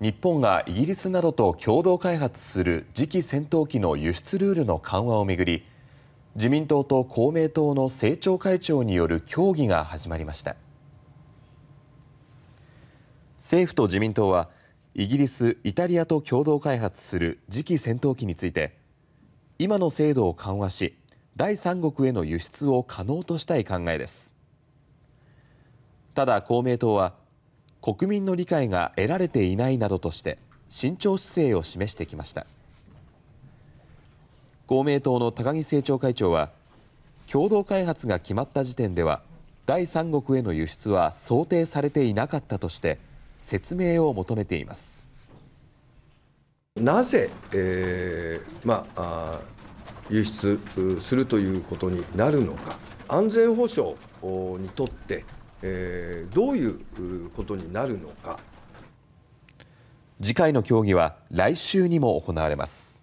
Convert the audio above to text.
日本がイギリスなどと共同開発する次期戦闘機の輸出ルールの緩和をめぐり自民党と公明党の政調会長による協議が始まりました政府と自民党はイギリス、イタリアと共同開発する次期戦闘機について今の制度を緩和し第三国への輸出を可能としたい考えですただ公明党は国民の理解が得られていないなどとして慎重姿勢を示してきました公明党の高木政調会長は共同開発が決まった時点では第三国への輸出は想定されていなかったとして説明を求めていますなぜ、えーまあ、輸出するということになるのか安全保障にとってえー、どういうことになるのか次回の協議は来週にも行われます